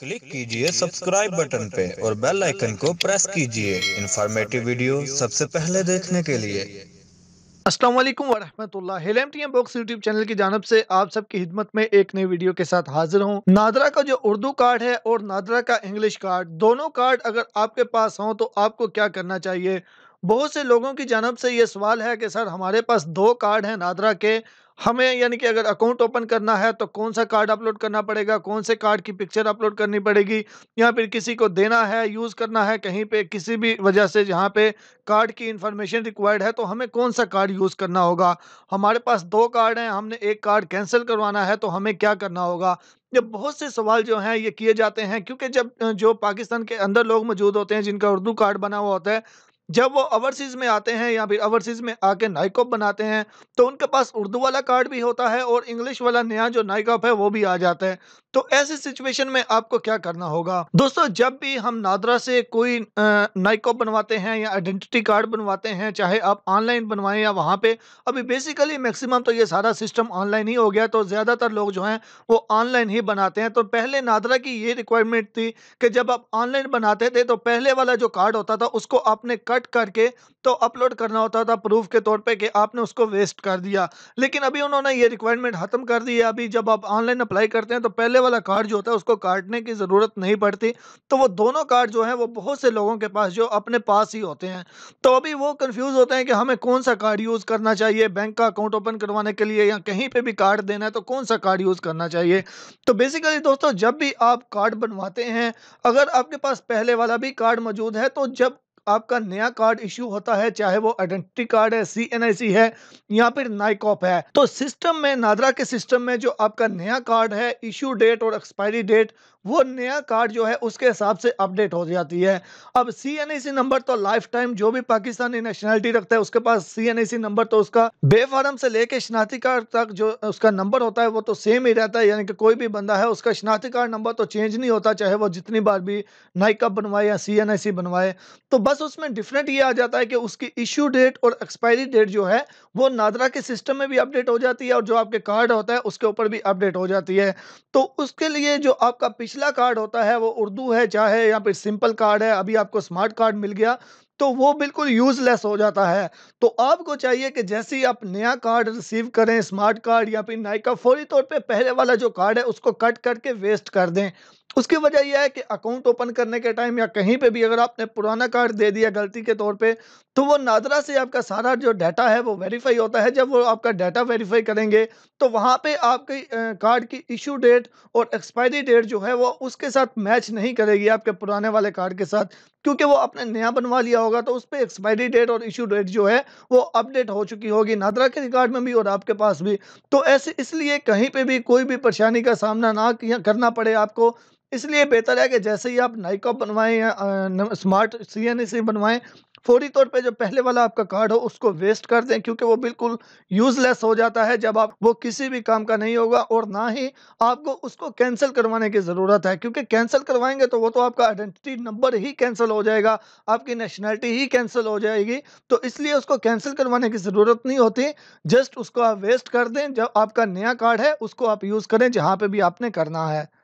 click कीजिए subscribe button पे और बेल आइकन को प्रेस कीजिए इंफॉर्मेटिव वीडियो सबसे पहले देखने के लिए अस्सलाम वालेकुम असलम वरहमतुल्लाम बॉक्स यूट्यूब चैनल की जानब से आप सबकी हिदमत में एक नई वीडियो के साथ हाजिर हूँ नादरा का जो उर्दू कार्ड है और नादरा का इंग्लिश कार्ड दोनों कार्ड अगर आपके पास हो तो आपको क्या करना चाहिए बहुत से लोगों की जानब से ये सवाल है कि सर हमारे पास दो कार्ड हैं नादरा के हमें यानी कि अगर अकाउंट ओपन करना है तो कौन सा कार्ड अपलोड करना पड़ेगा कौन से कार्ड की पिक्चर अपलोड करनी पड़ेगी या फिर किसी को देना है यूज़ करना है कहीं पे किसी भी वजह से जहाँ पे कार्ड की इंफॉर्मेशन रिक्वायर्ड है तो हमें कौन सा कार्ड यूज़ करना होगा हमारे पास दो कार्ड हैं हमने एक कार्ड कैंसिल करवाना है तो हमें क्या करना होगा ये बहुत से सवाल जो हैं ये किए जाते हैं क्योंकि जब जो पाकिस्तान के अंदर लोग मौजूद होते हैं जिनका उर्दू कार्ड बना हुआ होता है जब वो ओवरसीज़ में आते हैं या फिर ओवरसीज़ में आके नाइकॉप बनाते हैं तो उनके पास उर्दू वाला कार्ड भी होता है और इंग्लिश वाला नया जो नाइकॉप है वो भी आ जाता है तो ऐसी सिचुएशन में आपको क्या करना होगा दोस्तों जब भी हम नादरा से कोई नाइको बनवाते हैं या आइडेंटिटी कार्ड बनवाते हैं चाहे आप ऑनलाइन बनवाएं या वहां पे अभी बेसिकली मैक्सिमम तो ये सारा सिस्टम ऑनलाइन ही हो गया तो ज़्यादातर लोग जो हैं वो ऑनलाइन ही बनाते हैं तो पहले नादरा की ये रिक्वायरमेंट थी कि जब आप ऑनलाइन बनाते थे तो पहले वाला जो कार्ड होता था उसको आपने कट करके तो अपलोड करना होता था प्रूफ के तौर पर कि आपने उसको वेस्ट कर दिया लेकिन अभी उन्होंने ये रिक्वायरमेंट ख़त्म कर दी है अभी जब आप ऑनलाइन अप्लाई करते हैं तो पहले वाला कार्ड जो होता है उसको काटने की ज़रूरत नहीं पड़ती तो वो दोनों कार्ड जो हैं वो बहुत से लोगों के पास जो अपने पास ही होते हैं तो अभी वो कन्फ्यूज़ होते हैं कि हमें कौन सा कार्ड यूज़ करना चाहिए बैंक का अकाउंट ओपन करवाने के लिए या कहीं पर भी कार्ड देना है तो कौन सा कार्ड यूज़ करना चाहिए तो बेसिकली दोस्तों जब भी आप कार्ड बनवाते हैं अगर आपके पास पहले वाला भी कार्ड मौजूद है तो जब आपका नया कार्ड इश्यू होता है चाहे वो आइडेंटिटी कार्ड है सी एन आई सी है या फिर नाइकॉप है तो सिस्टम में नादरा के सिस्टम में जो आपका नया कार्ड है इशू डेट और एक्सपायरी डेट वो नया कार्ड जो है उसके हिसाब से अपडेट हो जाती है अब सी एन सी नंबर तो लाइफ टाइम जो भी पाकिस्तानी नेशनलिटी रखता है उसके पास सी एन सी नंबर तो उसका बेफार्म से लेके शनाती कार्ड तक जो उसका नंबर होता है वो तो सेम ही रहता है यानी कि कोई भी बंदा है उसका शनाती कार्ड नंबर तो चेंज नहीं होता चाहे वो जितनी बार भी नाइका बनवाए या सी एन आई सी बनवाए तो बस उसमें डिफरेंट ये आ जाता है कि उसकी इश्यू डेट और एक्सपायरी डेट जो है वो नादरा के सिस्टम में भी अपडेट हो जाती है और जो आपके कार्ड होता है उसके ऊपर भी अपडेट हो जाती है तो उसके लिए जो आपका पिछला कार्ड होता है वो उर्दू है चाहे या फिर सिंपल कार्ड है अभी आपको स्मार्ट कार्ड मिल गया तो वो बिल्कुल यूज़लेस हो जाता है तो आपको चाहिए कि जैसे ही आप नया कार्ड रिसीव करें स्मार्ट कार्ड या फिर नायका फौरी तौर पे पहले वाला जो कार्ड है उसको कट करके वेस्ट कर दें उसकी वजह यह है कि अकाउंट ओपन करने के टाइम या कहीं पे भी अगर आपने पुराना कार्ड दे दिया गलती के तौर पे तो वो नादरा से आपका सारा जो डाटा है वो वेरीफाई होता है जब वो आपका डाटा वेरीफाई करेंगे तो वहाँ पे आपके कार्ड की इशू डेट और एक्सपायरी डेट जो है वो उसके साथ मैच नहीं करेगी आपके पुराने वाले कार्ड के साथ क्योंकि वो आपने नया बनवा लिया होगा तो उस पर एक्सपायरी डेट और इशू डेट जो है वो अपडेट हो चुकी होगी नादरा के रिकॉर्ड में भी और आपके पास भी तो ऐसे इसलिए कहीं पर भी कोई भी परेशानी का सामना ना करना पड़े आपको इसलिए बेहतर है कि जैसे ही आप नाइकॉप बनवाएं या स्मार्ट सी एन बनवाएं फौरी तौर पे जो पहले वाला आपका कार्ड हो उसको वेस्ट कर दें क्योंकि वो बिल्कुल यूजलेस हो जाता है जब आप वो किसी भी काम का नहीं होगा और ना ही आपको उसको कैंसिल करवाने की ज़रूरत है क्योंकि कैंसिल करवाएंगे तो वो तो आपका आइडेंटिटी नंबर ही कैंसिल हो जाएगा आपकी नेशनैलिटी ही कैंसिल हो जाएगी तो इसलिए उसको कैंसिल करवाने की ज़रूरत नहीं होती जस्ट उसको आप वेस्ट कर दें जब आपका नया कार्ड है उसको आप यूज़ करें जहाँ पर भी आपने करना है